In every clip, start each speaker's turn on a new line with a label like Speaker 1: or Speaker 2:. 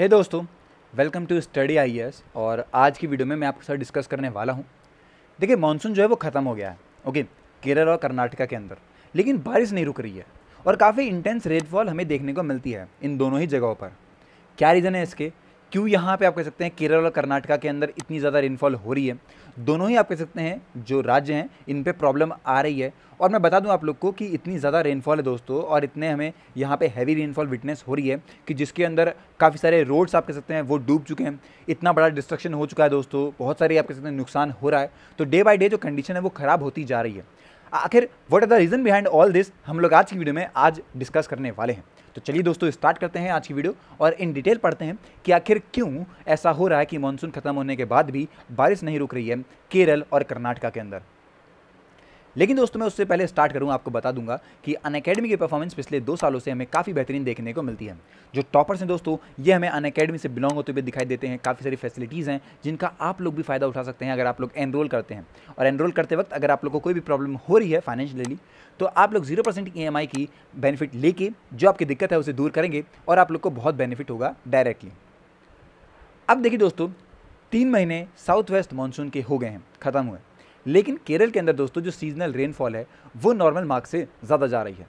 Speaker 1: हे hey दोस्तों welcome to study I और आज की वीडियो में मैं आपके साथ डिस्कस करने वाला हूँ देखिए मानसून जो है वो ख़त्म हो गया है ओके केरल और कर्नाटका के अंदर लेकिन बारिश नहीं रुक रही है और काफ़ी इंटेंस रेनफॉल हमें देखने को मिलती है इन दोनों ही जगहों पर क्या रीज़न है इसके क्यों यहाँ पे आप कह सकते हैं केरल और कर्नाटका के अंदर इतनी ज़्यादा रेनफॉल हो रही है दोनों ही आप कह सकते हैं जो राज्य हैं इन पे प्रॉब्लम आ रही है और मैं बता दूं आप लोग को कि इतनी ज़्यादा रेनफॉल है दोस्तों और इतने हमें यहाँ पे हैवी रेनफॉल विटनेस हो रही है कि जिसके अंदर काफ़ी सारे रोड्स आप कह सकते हैं वो डूब चुके हैं इतना बड़ा डिस्ट्रक्शन हो चुका है दोस्तों बहुत सारे आप कह सकते हैं नुकसान हो रहा है तो डे बाई डे जो कंडीशन है वो ख़राब होती जा रही है आखिर what are the reason behind all this हम लोग आज की वीडियो में आज डिस्कस करने वाले हैं तो चलिए दोस्तों स्टार्ट करते हैं आज की वीडियो और इन डिटेल पढ़ते हैं कि आखिर क्यों ऐसा हो रहा है कि मानसून खत्म होने के बाद भी बारिश नहीं रुक रही है केरल और कर्नाटका के अंदर लेकिन दोस्तों मैं उससे पहले स्टार्ट करूँ आपको बता दूंगा कि अन अकेडमी की परफॉर्मेंस पिछले दो सालों से हमें काफ़ी बेहतरीन देखने को मिलती है जो टॉपर्स हैं दोस्तों ये हमें अन अकेडमी से बिलोंग होते हुए दिखाई देते हैं काफ़ी सारी फैसिलिटीज़ हैं जिनका आप लोग भी फ़ायदा उठा सकते हैं अगर आप लोग एनरोल करते हैं और एनरोल करते वक्त अगर आप लोग को कोई भी प्रॉब्लम हो रही है फाइनेंशियली तो आप लोग जीरो परसेंट ई की बेनिफिट लेके जो आपकी दिक्कत है उसे दूर करेंगे और आप लोग को बहुत बेनिफिट होगा डायरेक्टली अब देखिए दोस्तों तीन महीने साउथ वेस्ट मानसून के हो गए हैं ख़त्म हुए लेकिन केरल के अंदर दोस्तों जो सीजनल रेनफॉल है वो नॉर्मल मार्क से ज़्यादा जा रही है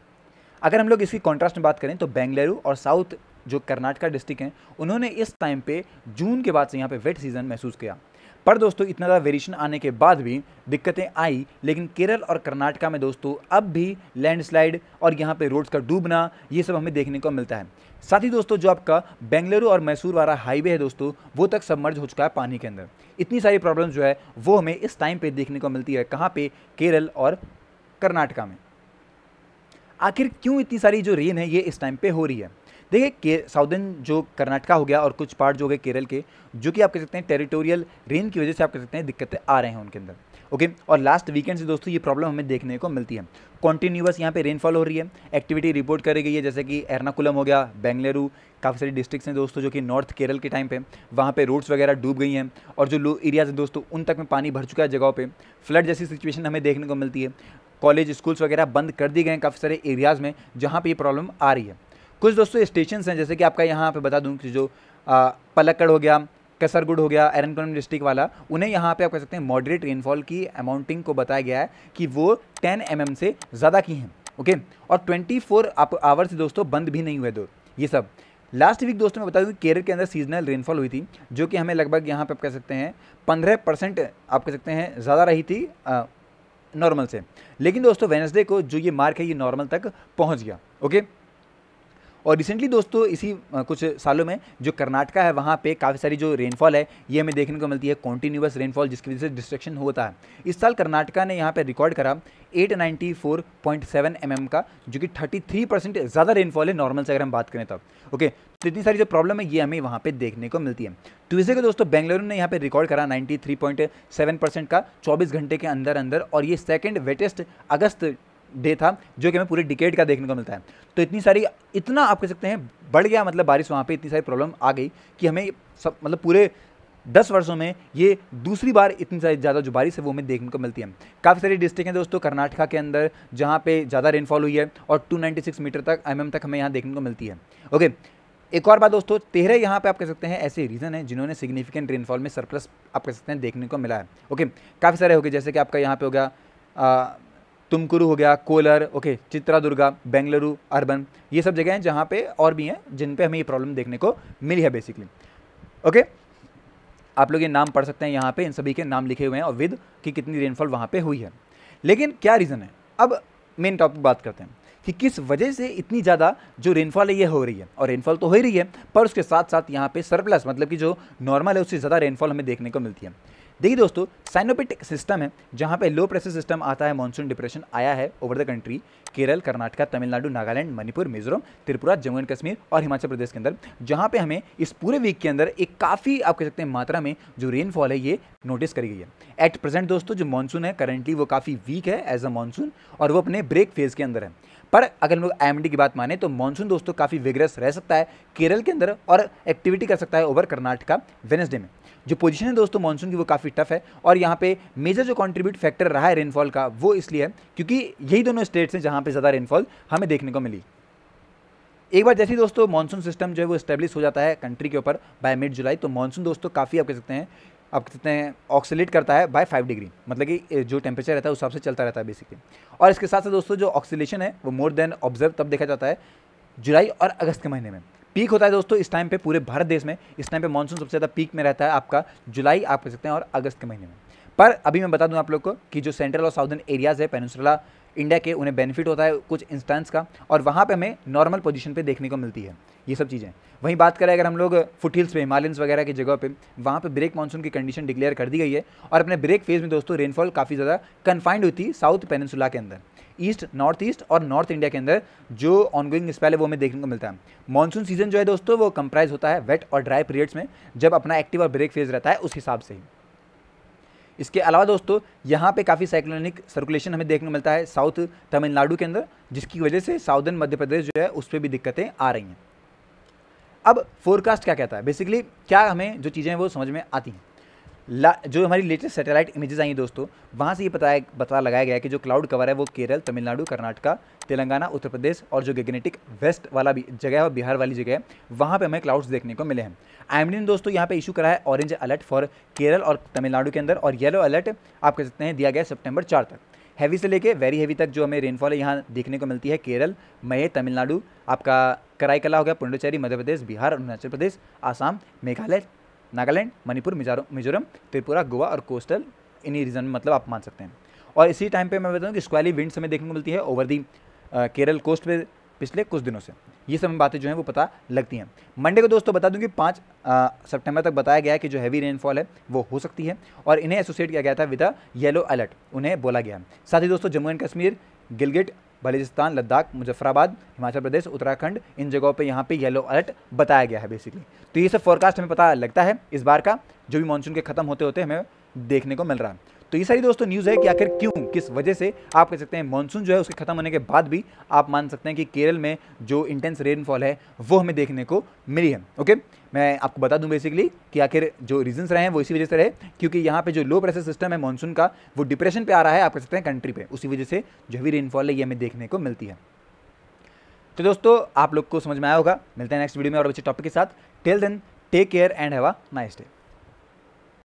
Speaker 1: अगर हम लोग इसकी कॉन्ट्रास्ट में बात करें तो बेंगलुरु और साउथ जो कर्नाटका डिस्ट्रिक्ट हैं उन्होंने इस टाइम पे जून के बाद से यहाँ पे वेट सीज़न महसूस किया पर दोस्तों इतना ज़्यादा वेरिएशन आने के बाद भी दिक्कतें आई लेकिन केरल और कर्नाटका में दोस्तों अब भी लैंडस्लाइड और यहाँ पे रोड्स का डूबना ये सब हमें देखने को मिलता है साथ ही दोस्तों जो आपका बेंगलुरु और मैसूर वाला हाईवे है दोस्तों वो तक सबमर्ज हो चुका है पानी के अंदर इतनी सारी प्रॉब्लम जो है वो हमें इस टाइम पर देखने को मिलती है कहाँ पर केरल और कर्नाटका में आखिर क्यों इतनी सारी जो रेन है ये इस टाइम पर हो रही है देखिए साउदर्न जो कर्नाटका हो गया और कुछ पार्ट जो हो गए केरल के जो कि आप कह सकते हैं टेरिटोरियल रेन की वजह से आप कह सकते हैं दिक्कतें आ रहे हैं उनके अंदर ओके और लास्ट वीकेंड से दोस्तों ये प्रॉब्लम हमें देखने को मिलती है कॉन्टीन्यूस यहाँ पे रेनफॉल हो रही है एक्टिविटी रिपोर्ट करी गई है जैसे कि एर्नाकुलम हो गया बेंगलुरु काफ़ी सारी डिस्ट्रिक्ट्स हैं दोस्तों जो कि नॉर्थ केरल के टाइम पे वहाँ पे रोड्स वगैरह डूब गई हैं और जो लो एरियाज हैं दोस्तों उन तक में पानी भर चुका है जगहों पे फ्लड जैसी सिचुएशन हमें देखने को मिलती है कॉलेज स्कूल्स वगैरह बंद कर दिए गए हैं काफ़ी सारे एरियाज़ में जहाँ पर ये प्रॉब्लम आ रही है कुछ दोस्तों स्टेशन हैं जैसे कि आपका यहाँ पर बता दूँ कि जो पलक्कड़ हो गया कसरगुड हो गया एरनकुलम डिस्ट्रिक्ट वाला उन्हें यहाँ पे आप कह सकते हैं मॉडरेट रेनफॉल की अमाउंटिंग को बताया गया है कि वो 10 एम mm से ज़्यादा की हैं ओके और 24 फोर आवर्स दोस्तों बंद भी नहीं हुए दो ये सब लास्ट वीक दोस्तों मैं बता दूँ केरल के अंदर सीजनल रेनफॉल हुई थी जो कि हमें लगभग यहाँ पर आप कह सकते हैं पंद्रह परसेंट आप कह सकते हैं ज़्यादा रही थी नॉर्मल से लेकिन दोस्तों वेनसडे को जो ये मार्क है ये नॉर्मल तक पहुँच गया ओके और रिसेंटली दोस्तों इसी कुछ सालों में जो कर्नाटका है वहाँ पे काफ़ी सारी जो रेनफॉल है ये हमें देखने को मिलती है कॉन्टीन्यूस रेनफॉल जिसकी वजह से डिस्ट्रक्शन होता है इस साल कर्नाटका ने यहाँ पे रिकॉर्ड करा 894.7 mm का जो कि 33 परसेंट ज़्यादा रेनफॉल है नॉर्मल से अगर हम बात करें तो ओके तो इतनी सारी जो प्रॉब्लम है ये हमें वहाँ पर देखने को मिलती है ट्यूजडे को दोस्तों बेंगलुरु ने यहाँ पर रिकॉर्ड करा नाइन्टी परसेंट का चौबीस घंटे के अंदर अंदर और ये सेकेंड वेटेस्ट अगस्त डे था जो कि हमें पूरे डिकेट का देखने को मिलता है तो इतनी सारी इतना आप कह सकते हैं बढ़ गया मतलब बारिश वहाँ पर इतनी सारी प्रॉब्लम आ गई कि हमें सब मतलब पूरे दस वर्षों में ये दूसरी बार इतनी ज़्यादा जो बारिश है वो हमें देखने को मिलती है काफ़ी सारी डिस्ट्रिक्ट हैं दोस्तों कर्नाटका के अंदर जहाँ पे ज़्यादा रेनफॉल हुई है और 296 मीटर तक एम तक हमें यहाँ देखने को मिलती है ओके एक और बात दोस्तों तेरह यहाँ पे आप कह सकते हैं ऐसे रीज़न है जिन्होंने सिग्निफिकेंट रेनफॉल में सरप्लस आप कह सकते हैं देखने को मिला है ओके काफ़ी सारे हो गए जैसे कि आपका यहाँ पे हो गया तुमकुरु हो गया कोलर ओके चित्रादुर्गा बेंगलुरु अर्बन ये सब जगह हैं जहाँ पे और भी हैं जिन पे हमें ये प्रॉब्लम देखने को मिली है बेसिकली ओके आप लोग ये नाम पढ़ सकते हैं यहाँ पे इन सभी के नाम लिखे हुए हैं और विद कि कितनी रेनफॉल वहाँ पे हुई है लेकिन क्या रीज़न है अब मेन टॉपिक बात करते हैं कि किस वजह से इतनी ज़्यादा जो रेनफॉल है ये हो रही है और रेनफॉल तो हो ही रही है पर उसके साथ साथ यहाँ पे सरप्लस मतलब कि जो नॉर्मल है उससे ज़्यादा रेनफॉल हमें देखने को मिलती है देखिए दोस्तों साइनोपेटिक सिस्टम है जहाँ पे लो प्रेशर सिस्टम आता है मानसून डिप्रेशन आया है over the country Kerala Karnataka Tamil Nadu Nagaland Manipur Mizoram Tripura Jammu and Kashmir और हिमाचल प्रदेश के अंदर जहाँ पे हमें इस पूरे वीक के अंदर एक काफ़ी आप कह सकते हैं मात्रा में जो रेनफॉल है ये नोटिस करी गई है एट प्रेजेंट दोस्तों जो मानसून है करंटली वो काफ़ी वीक है एज अ मानसून और वो अपने ब्रेक फेज़ के अंदर है पर अगर हम लोग आई की बात माने तो मानसून दोस्तों काफ़ी विग्रेस रह सकता है केरल के अंदर और एक्टिविटी कर सकता है ओवर कर्नाटका वेनसडे में जो पोजीशन है दोस्तों मानसून की वो काफ़ी टफ है और यहाँ पे मेजर जो कंट्रीब्यूट फैक्टर रहा है रेनफॉल का वो इसलिए है क्योंकि यही दोनों स्टेट्स हैं जहाँ यहाँ पर ज़्यादा रेनफॉल हमें देखने को मिली एक बार जैसे ही दोस्तों मानसून सिस्टम जो है वो स्टेब्लिश हो जाता है कंट्री के ऊपर बाय मिड जुलाई तो मानसून दोस्तों काफ़ी आप कह सकते हैं आप कहते हैं ऑक्सीलेट करता है बाय फाइव डिग्री मतलब कि जो टेम्परेचर रहता है उस हिसाब से चलता रहता है बेसिकली और इसके साथ साथ दोस्तों जो ऑक्सीलेशन है वो मोर देन ऑब्जर्व तब देखा जाता है जुलाई और अगस्त के महीने में पीक होता है दोस्तों इस टाइम पे पूरे भारत देश में इस टाइम पे मानसून सबसे ज़्यादा पीक में रहता है आपका जुलाई आप कह सकते हैं और अगस्त के महीने में पर अभी मैं बता दूं आप लोग को कि जो सेंट्रल और साउदर्न एरियाज़ है पेनसुला इंडिया के उन्हें बेनिफिट होता है कुछ इंस्टेंस का और वहाँ पे हमें नॉर्मल पोजीशन पे देखने को मिलती है ये सब चीज़ें वहीं बात करें अगर हम लोग फुटहिल्स हिल्स पे वगैरह की जगह पे वहाँ पे ब्रेक मानसून की कंडीशन डिक्लेयर कर दी गई है और अपने ब्रेक फेज में दोस्तों रेनफॉल काफ़ी ज़्यादा कन्फाइंड हुई थी साउथ पेनसुला के अंदर ईस्ट नॉर्थ ईस्ट और नॉर्थ इंडिया के अंदर जो ऑनगोइंग स्पेल है वो हमें देखने को मिलता है मानसून सीजन जो है दोस्तों वो कंप्राइज होता है वेट और ड्राई पीरियड्स में जब अपना एक्टिव और ब्रेक फेज रहता है उस हिसाब से ही इसके अलावा दोस्तों यहाँ पे काफ़ी साइक्लोनिक सर्कुलेशन हमें देखने को मिलता है साउथ तमिलनाडु के अंदर जिसकी वजह से साउदर्न मध्य प्रदेश जो है उस पर भी दिक्कतें आ रही हैं अब फोरकास्ट क्या कहता है बेसिकली क्या हमें जो चीज़ें वो समझ में आती हैं जो हमारी लेटेस्ट सैटेलाइट इमेजेस आई हैं दोस्तों वहाँ से ये पता पता लगाया गया है कि जो क्लाउड कवर है वो केरल तमिलनाडु कर्नाटका तेलंगाना उत्तर प्रदेश और जो गगनेटिक वेस्ट वाला भी जगह है और बिहार वाली जगह है वहाँ पर हमें क्लाउड्स देखने को मिले हैं आई ने दोस्तों यहाँ पर इशू करा है ऑरेंज अलर्ट फॉर केरल और तमिलनाडु के अंदर और येलो अलर्ट आप कह सकते हैं दिया गया सेप्टेम्बर चार तक हैवी से लेके वेरी हैवी तक जो हमें रेनफॉल यहाँ देखने को मिलती है केरल मय तमिलनाडु आपका कराईकला हो गया पुंडुचेरी मध्य प्रदेश बिहार अरुणाचल प्रदेश आसाम मेघालय नागालैंड मणिपुर मिजोरम त्रिपुरा गोवा और कोस्टल इन्हीं रीजन में मतलब आप मान सकते हैं और इसी टाइम पे मैं बताऊँ कि स्क्वाली विंड्स हमें देखने को मिलती है ओवर दी केरल कोस्ट पे पिछले कुछ दिनों से ये सब बातें जो हैं वो पता लगती हैं मंडे को दोस्तों बता दूं कि पाँच सितंबर तक बताया गया है कि जो हैवी रेनफॉल है वो हो सकती है और इन्हें एसोसिएट किया गया था विद अ येलो अलर्ट उन्हें बोला गया है साथ ही दोस्तों जम्मू एंड कश्मीर गिलगिट बलिचिस्तान लद्दाख मुजफ्फराबाद हिमाचल प्रदेश उत्तराखंड इन जगहों पे यहाँ पे येलो अलर्ट बताया गया है बेसिकली तो ये सब फोरकास्ट हमें पता लगता है इस बार का जो भी मानसून के ख़त्म होते होते हमें देखने को मिल रहा है तो ये सारी दोस्तों न्यूज़ है कि आखिर क्यों किस वजह से आप कह सकते हैं मानसून जो है उसके खत्म होने के बाद भी आप मान सकते हैं कि केरल में जो इंटेंस रेनफॉल है वो हमें देखने को मिली है ओके मैं आपको बता दूं बेसिकली कि आखिर जो रीजंस रहे हैं वो इसी वजह से रहे क्योंकि यहाँ पे जो लो प्रेशर सिस्टम है मानसून का वो डिप्रेशन पर आ रहा है आप कह सकते हैं कंट्री पर उसी वजह से जो हैवी रेनफॉल है ये हमें देखने को मिलती है तो दोस्तों आप लोग को समझ में आया होगा मिलते हैं नेक्स्ट वीडियो में और अच्छे टॉपिक के साथ till then take care and have a nice day